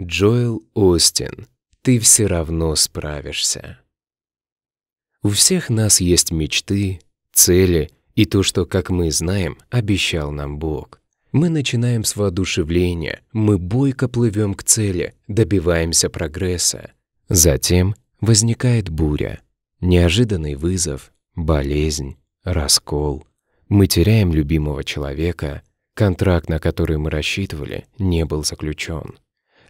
Джоэл Остин, ты все равно справишься. У всех нас есть мечты, цели и то, что, как мы знаем, обещал нам Бог. Мы начинаем с воодушевления, мы бойко плывем к цели, добиваемся прогресса. Затем возникает буря, неожиданный вызов, болезнь, раскол. Мы теряем любимого человека, контракт, на который мы рассчитывали, не был заключен.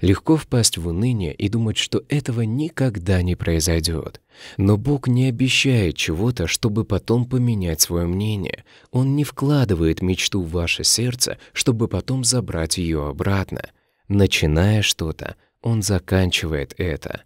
Легко впасть в уныние и думать, что этого никогда не произойдет. Но Бог не обещает чего-то, чтобы потом поменять свое мнение. Он не вкладывает мечту в ваше сердце, чтобы потом забрать ее обратно. Начиная что-то, Он заканчивает это.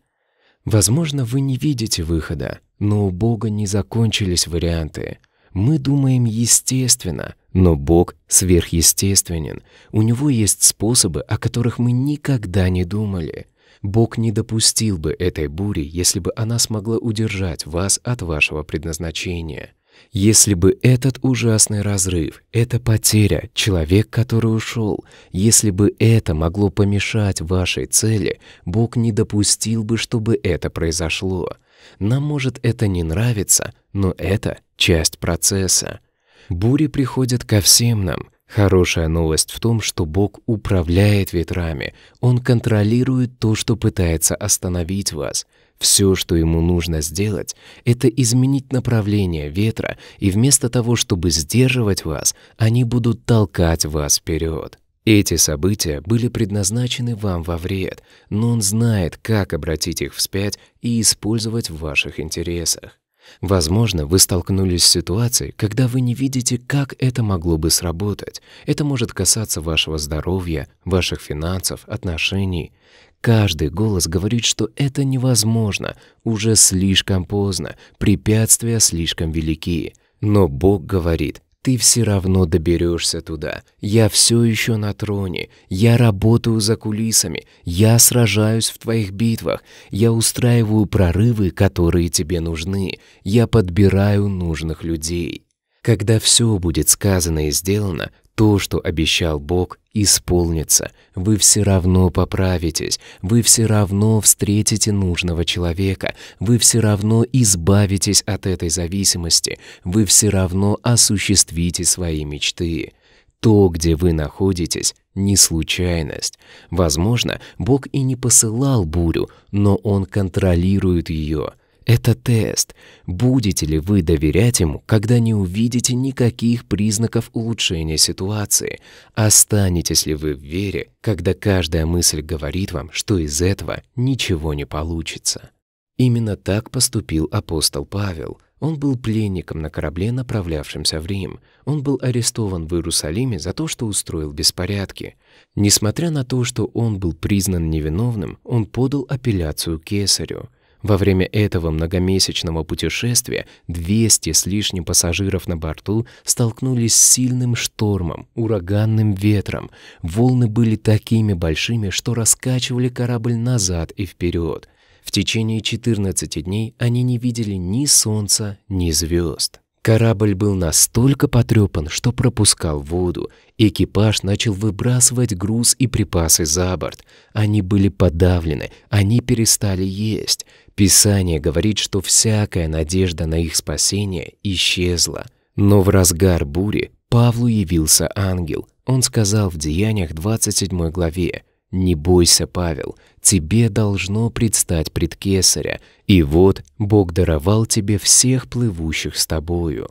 Возможно, вы не видите выхода, но у Бога не закончились варианты. Мы думаем естественно, но Бог сверхъестественен. У Него есть способы, о которых мы никогда не думали. Бог не допустил бы этой бури, если бы она смогла удержать вас от вашего предназначения. Если бы этот ужасный разрыв, эта потеря, человек, который ушел, если бы это могло помешать вашей цели, Бог не допустил бы, чтобы это произошло. Нам может это не нравиться, но это часть процесса. Бури приходят ко всем нам. Хорошая новость в том, что Бог управляет ветрами. Он контролирует то, что пытается остановить вас. Все, что ему нужно сделать, это изменить направление ветра, и вместо того, чтобы сдерживать вас, они будут толкать вас вперед. Эти события были предназначены вам во вред, но он знает, как обратить их вспять и использовать в ваших интересах. Возможно, вы столкнулись с ситуацией, когда вы не видите, как это могло бы сработать. Это может касаться вашего здоровья, ваших финансов, отношений. Каждый голос говорит, что это невозможно, уже слишком поздно, препятствия слишком велики. Но Бог говорит, ты все равно доберешься туда. Я все еще на троне, я работаю за кулисами, я сражаюсь в твоих битвах, я устраиваю прорывы, которые тебе нужны, я подбираю нужных людей. Когда все будет сказано и сделано, то, что обещал Бог, исполнится. Вы все равно поправитесь, вы все равно встретите нужного человека, вы все равно избавитесь от этой зависимости, вы все равно осуществите свои мечты. То, где вы находитесь, не случайность. Возможно, Бог и не посылал бурю, но Он контролирует ее — это тест. Будете ли вы доверять ему, когда не увидите никаких признаков улучшения ситуации? Останетесь ли вы в вере, когда каждая мысль говорит вам, что из этого ничего не получится? Именно так поступил апостол Павел – он был пленником на корабле, направлявшемся в Рим. Он был арестован в Иерусалиме за то, что устроил беспорядки. Несмотря на то, что он был признан невиновным, он подал апелляцию кесарю. Во время этого многомесячного путешествия 200 с лишним пассажиров на борту столкнулись с сильным штормом, ураганным ветром. Волны были такими большими, что раскачивали корабль назад и вперед. В течение 14 дней они не видели ни солнца, ни звезд. Корабль был настолько потрепан, что пропускал воду. Экипаж начал выбрасывать груз и припасы за борт. Они были подавлены, они перестали есть. Писание говорит, что всякая надежда на их спасение исчезла. Но в разгар бури Павлу явился ангел. Он сказал в Деяниях 27 главе, «Не бойся, Павел, тебе должно предстать пред Кесаря, и вот Бог даровал тебе всех плывущих с тобою».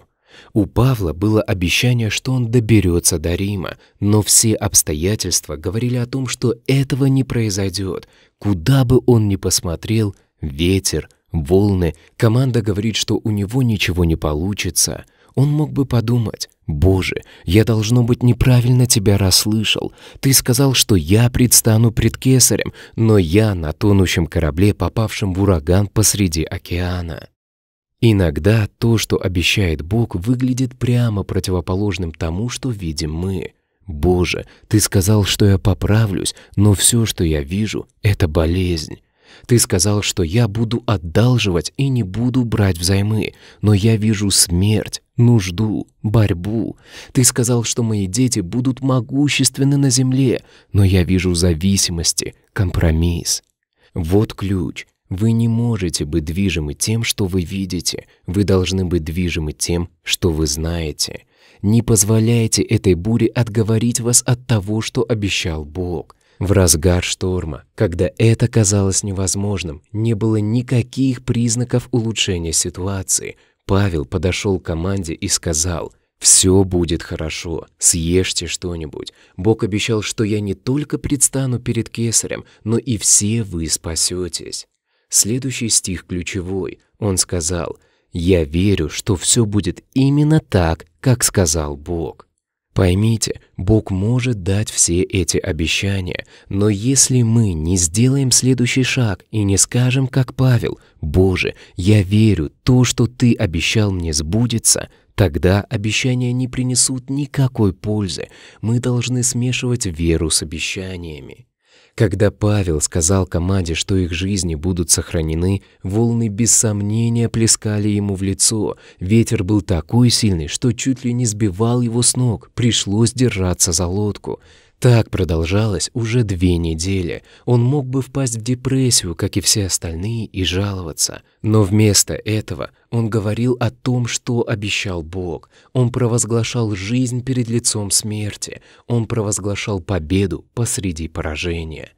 У Павла было обещание, что он доберется до Рима, но все обстоятельства говорили о том, что этого не произойдет. Куда бы он ни посмотрел, ветер, волны, команда говорит, что у него ничего не получится — он мог бы подумать, «Боже, я, должно быть, неправильно тебя расслышал. Ты сказал, что я предстану пред кесарем, но я на тонущем корабле, попавшем в ураган посреди океана». Иногда то, что обещает Бог, выглядит прямо противоположным тому, что видим мы. «Боже, ты сказал, что я поправлюсь, но все, что я вижу, — это болезнь. Ты сказал, что я буду одалживать и не буду брать взаймы, но я вижу смерть, нужду, борьбу. Ты сказал, что мои дети будут могущественны на земле, но я вижу зависимости, компромисс. Вот ключ. Вы не можете быть движимы тем, что вы видите. Вы должны быть движимы тем, что вы знаете. Не позволяйте этой буре отговорить вас от того, что обещал Бог. В разгар шторма, когда это казалось невозможным, не было никаких признаков улучшения ситуации, Павел подошел к команде и сказал «Все будет хорошо, съешьте что-нибудь. Бог обещал, что я не только предстану перед кесарем, но и все вы спасетесь». Следующий стих ключевой. Он сказал «Я верю, что все будет именно так, как сказал Бог». Поймите, Бог может дать все эти обещания, но если мы не сделаем следующий шаг и не скажем, как Павел, «Боже, я верю, то, что Ты обещал мне, сбудется», тогда обещания не принесут никакой пользы. Мы должны смешивать веру с обещаниями. Когда Павел сказал команде, что их жизни будут сохранены, волны без сомнения плескали ему в лицо. Ветер был такой сильный, что чуть ли не сбивал его с ног, пришлось держаться за лодку. Так продолжалось уже две недели. Он мог бы впасть в депрессию, как и все остальные, и жаловаться. Но вместо этого он говорил о том, что обещал Бог. Он провозглашал жизнь перед лицом смерти. Он провозглашал победу посреди поражения.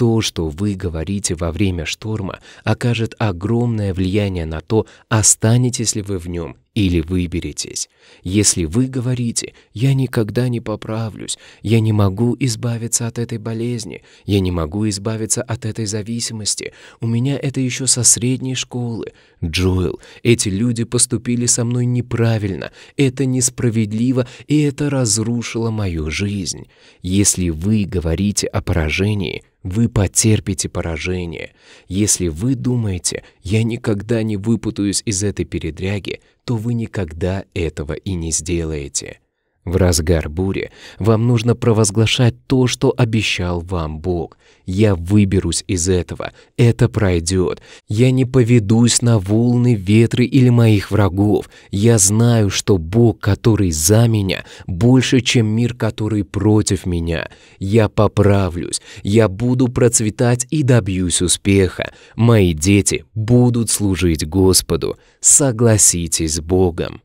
То, что вы говорите во время шторма, окажет огромное влияние на то, останетесь ли вы в нем или выберетесь. Если вы говорите «я никогда не поправлюсь», «я не могу избавиться от этой болезни», «я не могу избавиться от этой зависимости», «у меня это еще со средней школы», «Джоэл, эти люди поступили со мной неправильно, это несправедливо и это разрушило мою жизнь». Если вы говорите о поражении – вы потерпите поражение. Если вы думаете, я никогда не выпутаюсь из этой передряги, то вы никогда этого и не сделаете. В разгар бури вам нужно провозглашать то, что обещал вам Бог. Я выберусь из этого, это пройдет. Я не поведусь на волны, ветры или моих врагов. Я знаю, что Бог, который за меня, больше, чем мир, который против меня. Я поправлюсь, я буду процветать и добьюсь успеха. Мои дети будут служить Господу. Согласитесь с Богом.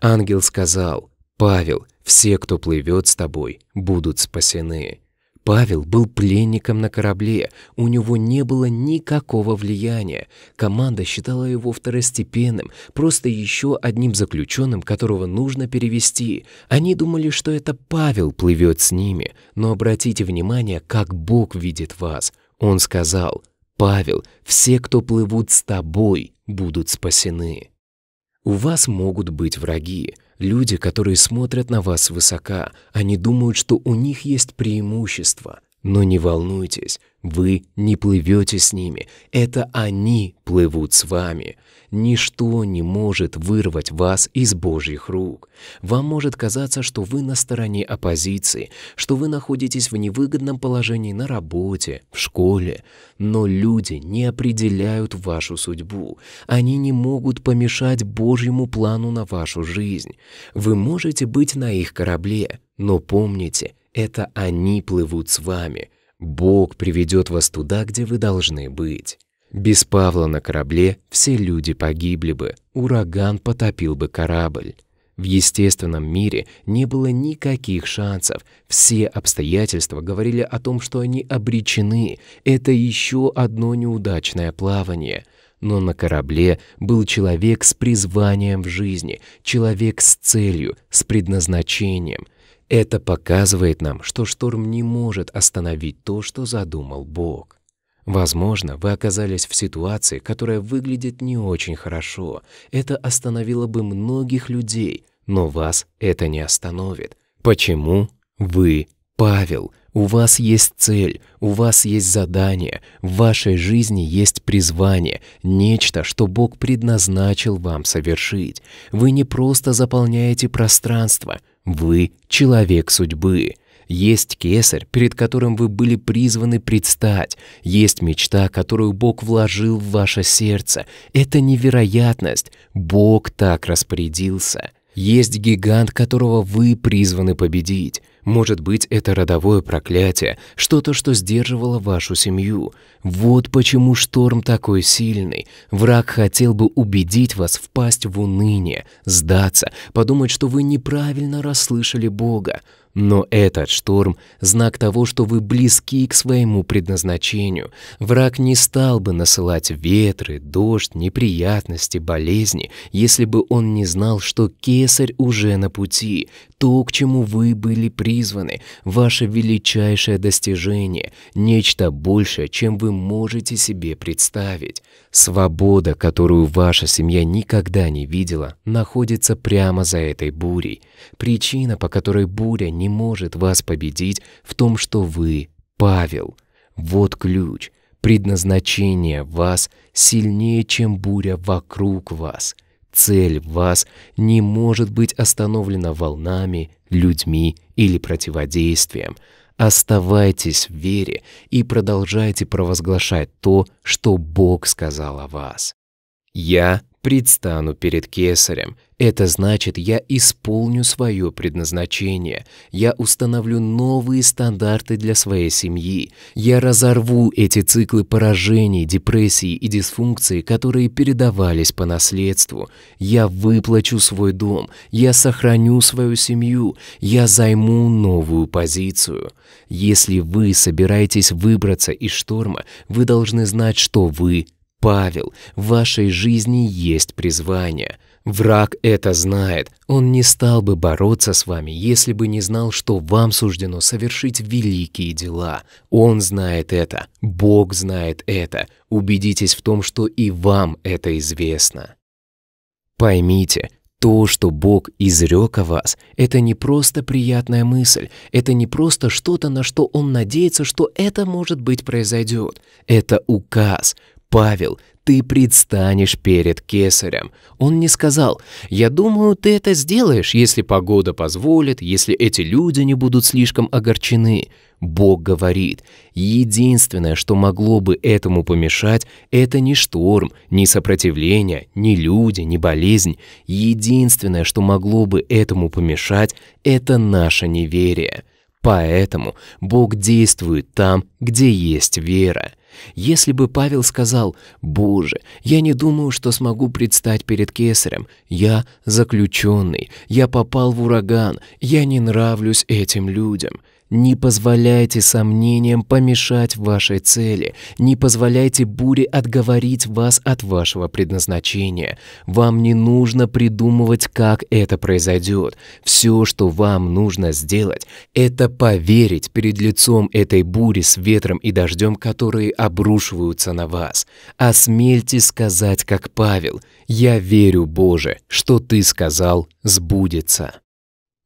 Ангел сказал, «Павел, все, кто плывет с тобой, будут спасены». Павел был пленником на корабле, у него не было никакого влияния. Команда считала его второстепенным, просто еще одним заключенным, которого нужно перевести. Они думали, что это Павел плывет с ними, но обратите внимание, как Бог видит вас. Он сказал, «Павел, все, кто плывут с тобой, будут спасены». У вас могут быть враги, Люди, которые смотрят на вас высока, они думают, что у них есть преимущество. Но не волнуйтесь, вы не плывете с ними, это они плывут с вами. Ничто не может вырвать вас из Божьих рук. Вам может казаться, что вы на стороне оппозиции, что вы находитесь в невыгодном положении на работе, в школе, но люди не определяют вашу судьбу. Они не могут помешать Божьему плану на вашу жизнь. Вы можете быть на их корабле, но помните, это они плывут с вами – Бог приведет вас туда, где вы должны быть. Без Павла на корабле все люди погибли бы, ураган потопил бы корабль. В естественном мире не было никаких шансов. Все обстоятельства говорили о том, что они обречены. Это еще одно неудачное плавание. Но на корабле был человек с призванием в жизни, человек с целью, с предназначением — это показывает нам, что шторм не может остановить то, что задумал Бог. Возможно, вы оказались в ситуации, которая выглядит не очень хорошо. Это остановило бы многих людей, но вас это не остановит. Почему? Вы Павел. У вас есть цель, у вас есть задание, в вашей жизни есть призвание, нечто, что Бог предназначил вам совершить. Вы не просто заполняете пространство — вы — человек судьбы. Есть кесарь, перед которым вы были призваны предстать. Есть мечта, которую Бог вложил в ваше сердце. Это невероятность. Бог так распорядился. Есть гигант, которого вы призваны победить. Может быть, это родовое проклятие, что-то, что сдерживало вашу семью. Вот почему шторм такой сильный. Враг хотел бы убедить вас впасть в уныние, сдаться, подумать, что вы неправильно расслышали Бога. Но этот шторм — знак того, что вы близки к своему предназначению. Враг не стал бы насылать ветры, дождь, неприятности, болезни, если бы он не знал, что кесарь уже на пути, то, к чему вы были призваны, ваше величайшее достижение, нечто большее, чем вы можете себе представить. Свобода, которую ваша семья никогда не видела, находится прямо за этой бурей. Причина, по которой буря не не может вас победить в том, что вы Павел. Вот ключ. Предназначение вас сильнее, чем буря вокруг вас. Цель вас не может быть остановлена волнами, людьми или противодействием. Оставайтесь в вере и продолжайте провозглашать то, что Бог сказал о вас. Я предстану перед Кесарем. Это значит, я исполню свое предназначение. Я установлю новые стандарты для своей семьи. Я разорву эти циклы поражений, депрессий и дисфункции, которые передавались по наследству. Я выплачу свой дом. Я сохраню свою семью. Я займу новую позицию. Если вы собираетесь выбраться из шторма, вы должны знать, что вы – Павел, в вашей жизни есть призвание. Враг это знает. Он не стал бы бороться с вами, если бы не знал, что вам суждено совершить великие дела. Он знает это. Бог знает это. Убедитесь в том, что и вам это известно. Поймите, то, что Бог изрек о вас, это не просто приятная мысль, это не просто что-то, на что Он надеется, что это, может быть, произойдет. Это указ, Павел, ты предстанешь перед кесарем. Он не сказал, я думаю, ты это сделаешь, если погода позволит, если эти люди не будут слишком огорчены. Бог говорит, единственное, что могло бы этому помешать, это не шторм, не сопротивление, не люди, не болезнь. Единственное, что могло бы этому помешать, это наше неверие. Поэтому Бог действует там, где есть вера. Если бы Павел сказал «Боже, я не думаю, что смогу предстать перед кесарем, я заключенный, я попал в ураган, я не нравлюсь этим людям», не позволяйте сомнениям помешать вашей цели, не позволяйте буре отговорить вас от вашего предназначения. Вам не нужно придумывать, как это произойдет. Все, что вам нужно сделать, это поверить перед лицом этой бури с ветром и дождем, которые обрушиваются на вас. Осмельте сказать, как Павел, «Я верю, Боже, что Ты сказал, сбудется».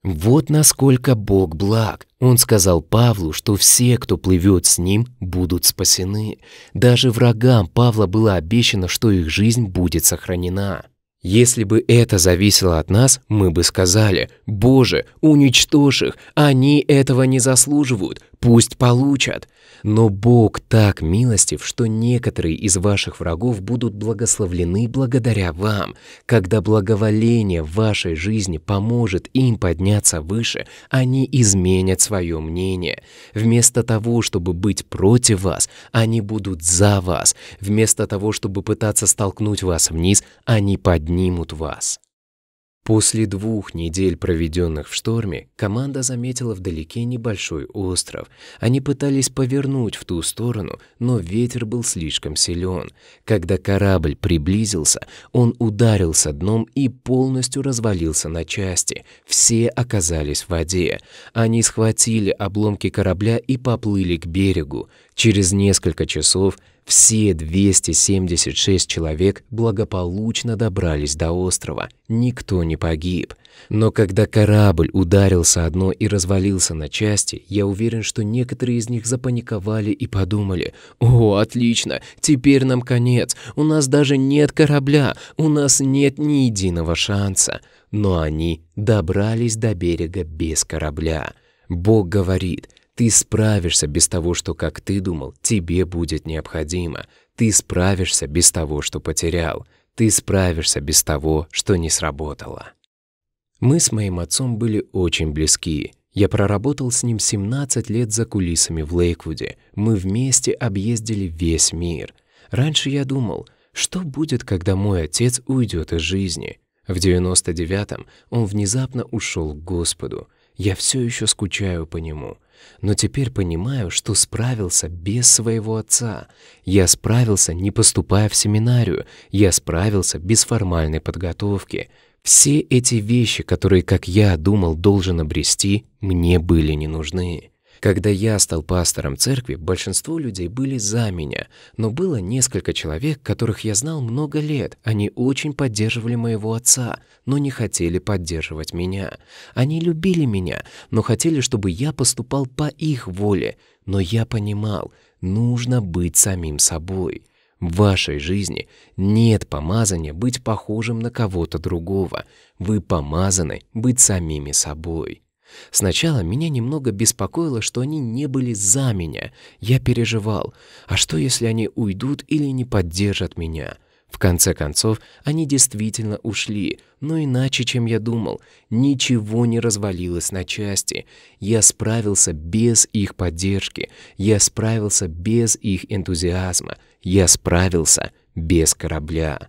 Вот насколько Бог благ. Он сказал Павлу, что все, кто плывет с ним, будут спасены. Даже врагам Павла было обещано, что их жизнь будет сохранена. Если бы это зависело от нас, мы бы сказали, «Боже, уничтожь их, они этого не заслуживают, Пусть получат. Но Бог так милостив, что некоторые из ваших врагов будут благословлены благодаря вам. Когда благоволение в вашей жизни поможет им подняться выше, они изменят свое мнение. Вместо того, чтобы быть против вас, они будут за вас. Вместо того, чтобы пытаться столкнуть вас вниз, они поднимут вас. После двух недель, проведенных в шторме, команда заметила вдалеке небольшой остров. Они пытались повернуть в ту сторону, но ветер был слишком силен. Когда корабль приблизился, он ударился дном и полностью развалился на части. Все оказались в воде. Они схватили обломки корабля и поплыли к берегу. Через несколько часов все 276 человек благополучно добрались до острова. Никто не погиб. Но когда корабль ударился о дно и развалился на части, я уверен, что некоторые из них запаниковали и подумали, «О, отлично, теперь нам конец, у нас даже нет корабля, у нас нет ни единого шанса». Но они добрались до берега без корабля. Бог говорит – ты справишься без того, что, как ты думал, тебе будет необходимо. Ты справишься без того, что потерял. Ты справишься без того, что не сработало. Мы с моим отцом были очень близки. Я проработал с ним 17 лет за кулисами в Лейквуде. Мы вместе объездили весь мир. Раньше я думал, что будет, когда мой отец уйдет из жизни. В 99-м он внезапно ушел к Господу. Я все еще скучаю по нему. Но теперь понимаю, что справился без своего отца. Я справился, не поступая в семинарию. Я справился без формальной подготовки. Все эти вещи, которые, как я думал, должен обрести, мне были не нужны. Когда я стал пастором церкви, большинство людей были за меня, но было несколько человек, которых я знал много лет. Они очень поддерживали моего отца, но не хотели поддерживать меня. Они любили меня, но хотели, чтобы я поступал по их воле. Но я понимал, нужно быть самим собой. В вашей жизни нет помазания быть похожим на кого-то другого. Вы помазаны быть самими собой. Сначала меня немного беспокоило, что они не были за меня. Я переживал. А что, если они уйдут или не поддержат меня? В конце концов, они действительно ушли, но иначе, чем я думал. Ничего не развалилось на части. Я справился без их поддержки. Я справился без их энтузиазма. Я справился без корабля.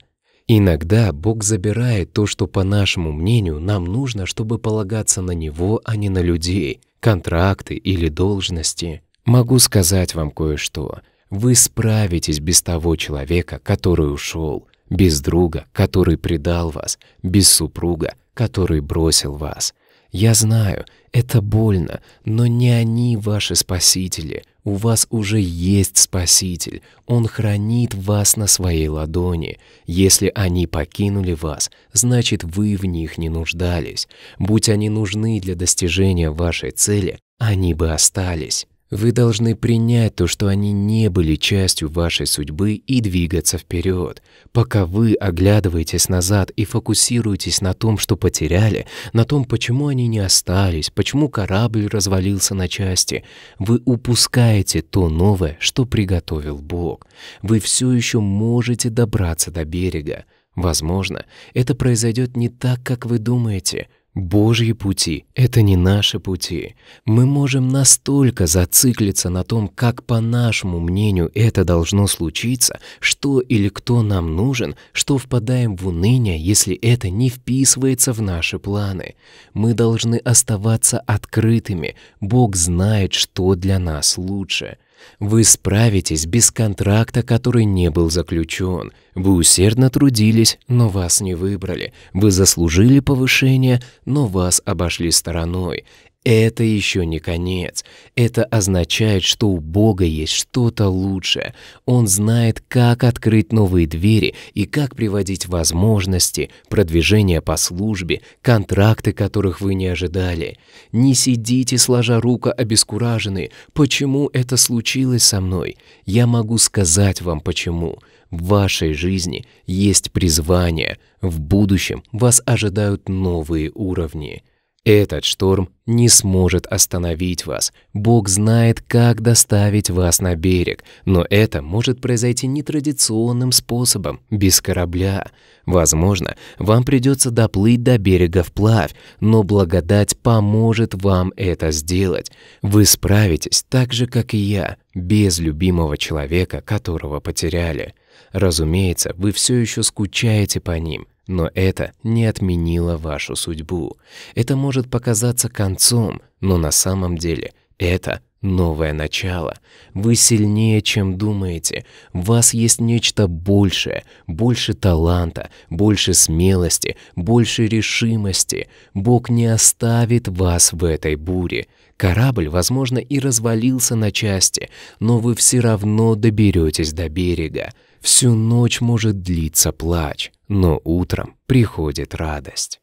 Иногда Бог забирает то, что, по нашему мнению, нам нужно, чтобы полагаться на Него, а не на людей, контракты или должности. Могу сказать вам кое-что. Вы справитесь без того человека, который ушел, без друга, который предал вас, без супруга, который бросил вас. Я знаю, это больно, но не они ваши спасители, у вас уже есть Спаситель, Он хранит вас на своей ладони. Если они покинули вас, значит вы в них не нуждались. Будь они нужны для достижения вашей цели, они бы остались. Вы должны принять то, что они не были частью вашей судьбы и двигаться вперед, пока вы оглядываетесь назад и фокусируетесь на том, что потеряли, на том, почему они не остались, почему корабль развалился на части. Вы упускаете то новое, что приготовил Бог. Вы все еще можете добраться до берега. Возможно, это произойдет не так, как вы думаете, Божьи пути — это не наши пути. Мы можем настолько зациклиться на том, как по нашему мнению это должно случиться, что или кто нам нужен, что впадаем в уныние, если это не вписывается в наши планы. Мы должны оставаться открытыми. Бог знает, что для нас лучше. Вы справитесь без контракта, который не был заключен. Вы усердно трудились, но вас не выбрали. Вы заслужили повышение, но вас обошли стороной. Это еще не конец. Это означает, что у Бога есть что-то лучшее. Он знает, как открыть новые двери и как приводить возможности, продвижение по службе, контракты, которых вы не ожидали. Не сидите, сложа рука обескураженные. Почему это случилось со мной? Я могу сказать вам почему. В вашей жизни есть призвание. В будущем вас ожидают новые уровни. Этот шторм не сможет остановить вас. Бог знает, как доставить вас на берег, но это может произойти нетрадиционным способом, без корабля. Возможно, вам придется доплыть до берега вплавь, но благодать поможет вам это сделать. Вы справитесь так же, как и я, без любимого человека, которого потеряли. Разумеется, вы все еще скучаете по ним, но это не отменило вашу судьбу. Это может показаться концом, но на самом деле это новое начало. Вы сильнее, чем думаете. В вас есть нечто большее, больше таланта, больше смелости, больше решимости. Бог не оставит вас в этой буре. Корабль, возможно, и развалился на части, но вы все равно доберетесь до берега. Всю ночь может длиться плач, но утром приходит радость.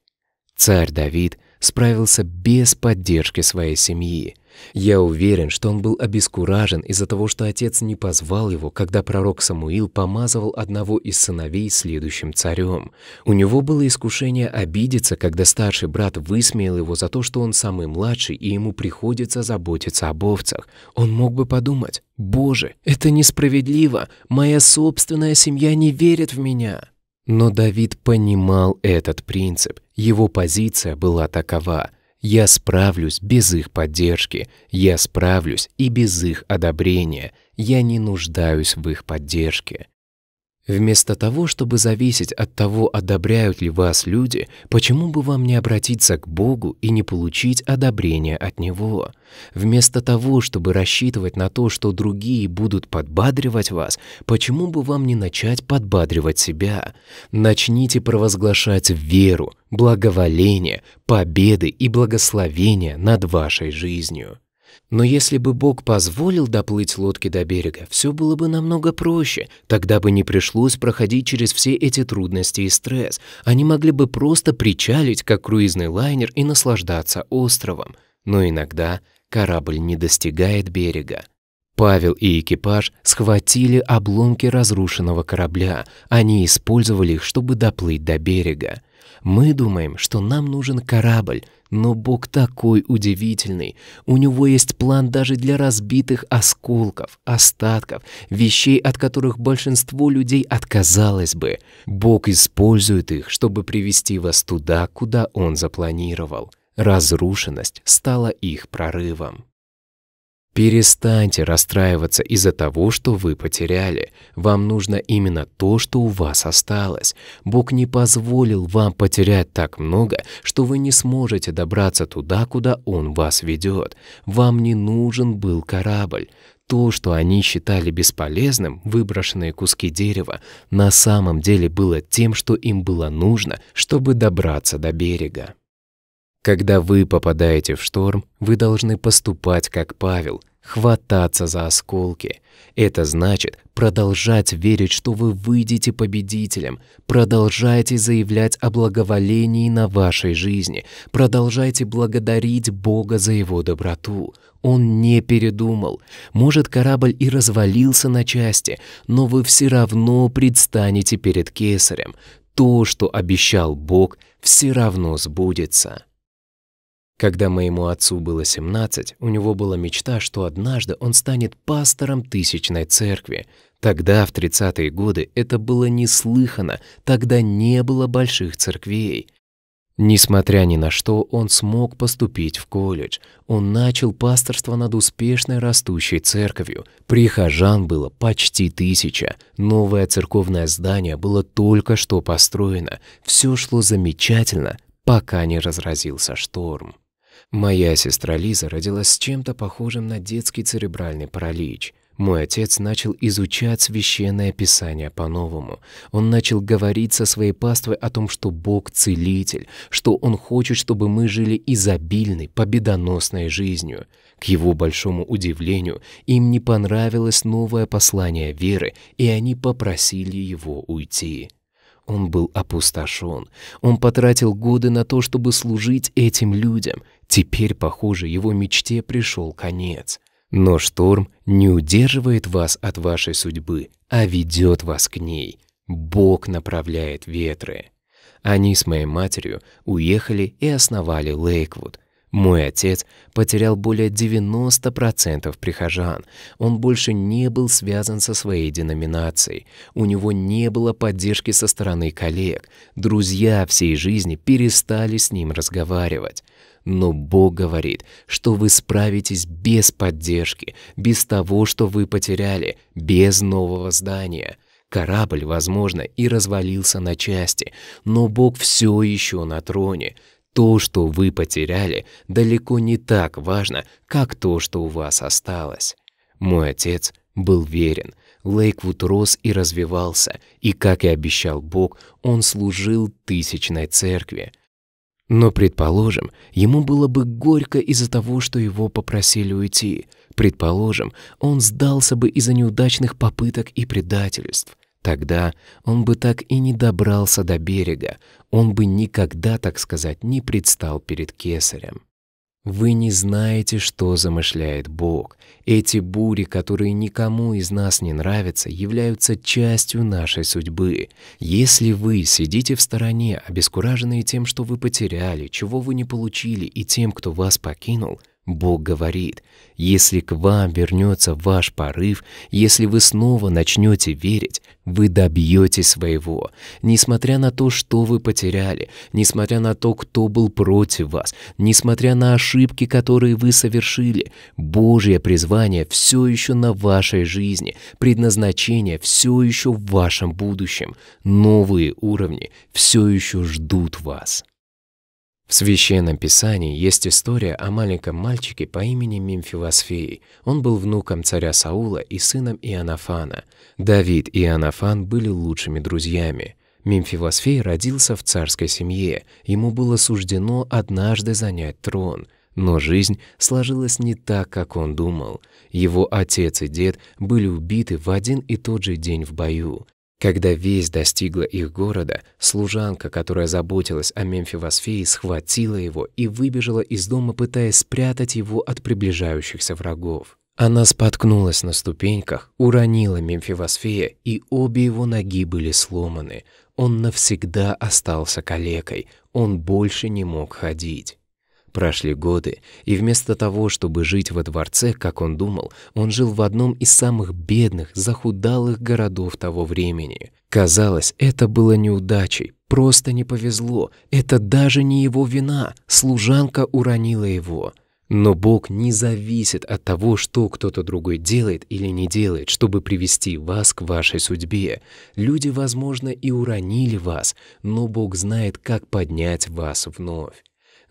Царь Давид справился без поддержки своей семьи, я уверен, что он был обескуражен из-за того, что отец не позвал его, когда пророк Самуил помазывал одного из сыновей следующим царем. У него было искушение обидеться, когда старший брат высмеял его за то, что он самый младший и ему приходится заботиться об овцах. Он мог бы подумать, «Боже, это несправедливо! Моя собственная семья не верит в меня!» Но Давид понимал этот принцип. Его позиция была такова — я справлюсь без их поддержки, я справлюсь и без их одобрения, я не нуждаюсь в их поддержке. Вместо того, чтобы зависеть от того, одобряют ли вас люди, почему бы вам не обратиться к Богу и не получить одобрение от Него? Вместо того, чтобы рассчитывать на то, что другие будут подбадривать вас, почему бы вам не начать подбадривать себя? Начните провозглашать веру, благоволение, победы и благословение над вашей жизнью. Но если бы Бог позволил доплыть лодке до берега, все было бы намного проще. Тогда бы не пришлось проходить через все эти трудности и стресс. Они могли бы просто причалить, как круизный лайнер, и наслаждаться островом. Но иногда корабль не достигает берега. Павел и экипаж схватили обломки разрушенного корабля. Они использовали их, чтобы доплыть до берега. Мы думаем, что нам нужен корабль, но Бог такой удивительный. У него есть план даже для разбитых осколков, остатков, вещей, от которых большинство людей отказалось бы. Бог использует их, чтобы привести вас туда, куда Он запланировал. Разрушенность стала их прорывом. Перестаньте расстраиваться из-за того, что вы потеряли. Вам нужно именно то, что у вас осталось. Бог не позволил вам потерять так много, что вы не сможете добраться туда, куда Он вас ведет. Вам не нужен был корабль. То, что они считали бесполезным, выброшенные куски дерева, на самом деле было тем, что им было нужно, чтобы добраться до берега. Когда вы попадаете в шторм, вы должны поступать как Павел, хвататься за осколки. Это значит продолжать верить, что вы выйдете победителем, продолжайте заявлять о благоволении на вашей жизни, продолжайте благодарить Бога за Его доброту. Он не передумал. Может, корабль и развалился на части, но вы все равно предстанете перед кесарем. То, что обещал Бог, все равно сбудется. Когда моему отцу было 17, у него была мечта, что однажды он станет пастором тысячной церкви. Тогда, в 30-е годы, это было неслыхано, тогда не было больших церквей. Несмотря ни на что, он смог поступить в колледж. Он начал пасторство над успешной растущей церковью. Прихожан было почти тысяча. Новое церковное здание было только что построено. Все шло замечательно, пока не разразился шторм. Моя сестра Лиза родилась с чем-то похожим на детский церебральный паралич. Мой отец начал изучать священное писание по-новому. Он начал говорить со своей паствой о том, что Бог — целитель, что Он хочет, чтобы мы жили изобильной, победоносной жизнью. К его большому удивлению, им не понравилось новое послание веры, и они попросили его уйти. Он был опустошен. Он потратил годы на то, чтобы служить этим людям. Теперь, похоже, его мечте пришел конец. Но шторм не удерживает вас от вашей судьбы, а ведет вас к ней. Бог направляет ветры. Они с моей матерью уехали и основали Лейквуд, мой отец потерял более 90% прихожан. Он больше не был связан со своей деноминацией. У него не было поддержки со стороны коллег. Друзья всей жизни перестали с ним разговаривать. Но Бог говорит, что вы справитесь без поддержки, без того, что вы потеряли, без нового здания. Корабль, возможно, и развалился на части, но Бог все еще на троне. То, что вы потеряли, далеко не так важно, как то, что у вас осталось. Мой отец был верен. Лейквуд рос и развивался, и, как и обещал Бог, он служил тысячной церкви. Но, предположим, ему было бы горько из-за того, что его попросили уйти. Предположим, он сдался бы из-за неудачных попыток и предательств. Тогда он бы так и не добрался до берега, он бы никогда, так сказать, не предстал перед кесарем. Вы не знаете, что замышляет Бог. Эти бури, которые никому из нас не нравятся, являются частью нашей судьбы. Если вы сидите в стороне, обескураженные тем, что вы потеряли, чего вы не получили, и тем, кто вас покинул — Бог говорит, если к вам вернется ваш порыв, если вы снова начнете верить, вы добьетесь своего, несмотря на то, что вы потеряли, несмотря на то, кто был против вас, несмотря на ошибки, которые вы совершили. Божье призвание все еще на вашей жизни, предназначение все еще в вашем будущем, новые уровни все еще ждут вас. В Священном Писании есть история о маленьком мальчике по имени Мимфилосфей. Он был внуком царя Саула и сыном Иоаннафана. Давид и Иоаннафан были лучшими друзьями. Мимфилосфей родился в царской семье. Ему было суждено однажды занять трон. Но жизнь сложилась не так, как он думал. Его отец и дед были убиты в один и тот же день в бою. Когда весть достигла их города, служанка, которая заботилась о Мемфивосфее, схватила его и выбежала из дома, пытаясь спрятать его от приближающихся врагов. Она споткнулась на ступеньках, уронила Мемфивосфея, и обе его ноги были сломаны. Он навсегда остался калекой, он больше не мог ходить. Прошли годы, и вместо того, чтобы жить во дворце, как он думал, он жил в одном из самых бедных, захудалых городов того времени. Казалось, это было неудачей, просто не повезло, это даже не его вина, служанка уронила его. Но Бог не зависит от того, что кто-то другой делает или не делает, чтобы привести вас к вашей судьбе. Люди, возможно, и уронили вас, но Бог знает, как поднять вас вновь.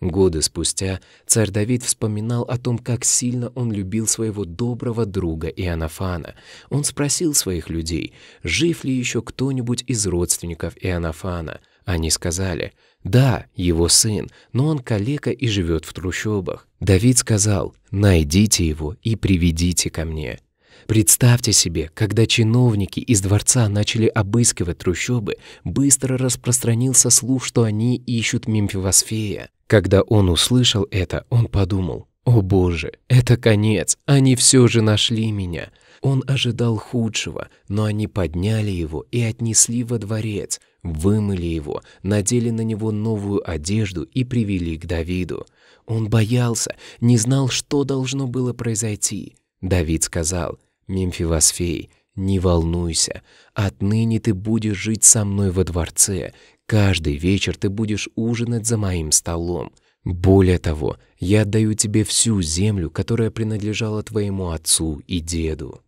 Годы спустя царь Давид вспоминал о том, как сильно он любил своего доброго друга Иоаннафана. Он спросил своих людей, жив ли еще кто-нибудь из родственников Иоаннафана. Они сказали, «Да, его сын, но он калека и живет в трущобах». Давид сказал, «Найдите его и приведите ко мне». Представьте себе, когда чиновники из дворца начали обыскивать трущобы, быстро распространился слух, что они ищут Мимфивосфея. Когда он услышал это, он подумал, «О боже, это конец, они все же нашли меня». Он ожидал худшего, но они подняли его и отнесли во дворец, вымыли его, надели на него новую одежду и привели к Давиду. Он боялся, не знал, что должно было произойти. Давид сказал, «Мимфивосфей, не волнуйся, отныне ты будешь жить со мной во дворце, Каждый вечер ты будешь ужинать за моим столом. Более того, я отдаю тебе всю землю, которая принадлежала твоему отцу и деду».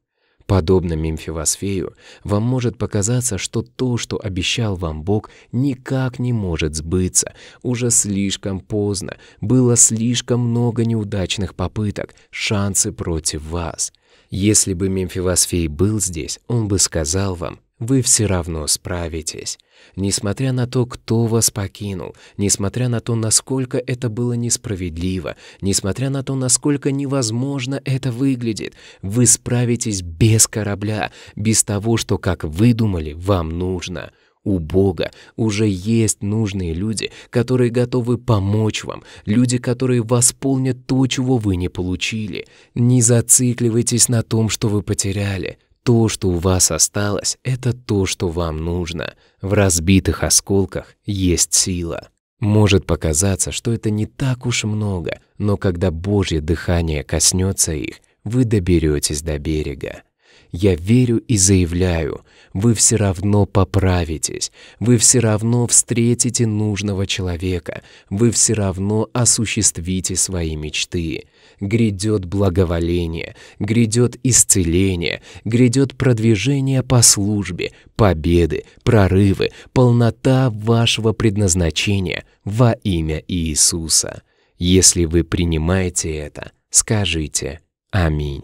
Подобно Мимфивосфею, вам может показаться, что то, что обещал вам Бог, никак не может сбыться. Уже слишком поздно, было слишком много неудачных попыток, шансы против вас. Если бы Мемфивосфей был здесь, он бы сказал вам, вы все равно справитесь. Несмотря на то, кто вас покинул, несмотря на то, насколько это было несправедливо, несмотря на то, насколько невозможно это выглядит, вы справитесь без корабля, без того, что, как вы думали, вам нужно. У Бога уже есть нужные люди, которые готовы помочь вам, люди, которые восполнят то, чего вы не получили. Не зацикливайтесь на том, что вы потеряли. То, что у вас осталось, это то, что вам нужно. В разбитых осколках есть сила. Может показаться, что это не так уж много, но когда Божье дыхание коснется их, вы доберетесь до берега. Я верю и заявляю, вы все равно поправитесь, вы все равно встретите нужного человека, вы все равно осуществите свои мечты грядет благоволение, грядет исцеление, грядет продвижение по службе, победы, прорывы, полнота вашего предназначения во имя Иисуса. Если вы принимаете это, скажите «Аминь».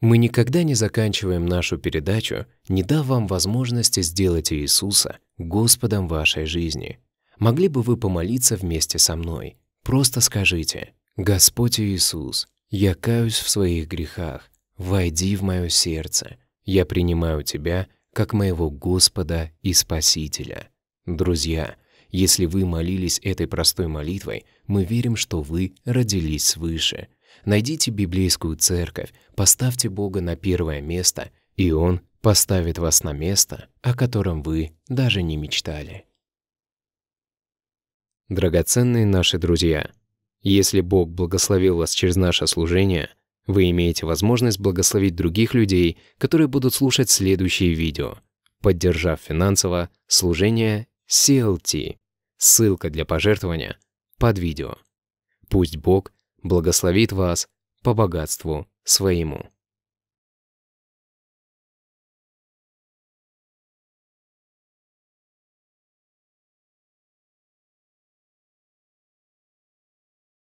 Мы никогда не заканчиваем нашу передачу, не дав вам возможности сделать Иисуса Господом вашей жизни. Могли бы вы помолиться вместе со мной? Просто скажите «Господь Иисус, я каюсь в своих грехах, войди в мое сердце, я принимаю Тебя как моего Господа и Спасителя». Друзья, если вы молились этой простой молитвой, мы верим, что вы родились свыше. Найдите библейскую церковь, поставьте Бога на первое место, и Он поставит вас на место, о котором вы даже не мечтали. Драгоценные наши друзья, если Бог благословил вас через наше служение, вы имеете возможность благословить других людей, которые будут слушать следующие видео, поддержав финансово служение CLT. Ссылка для пожертвования под видео. Пусть Бог благословит вас по богатству своему.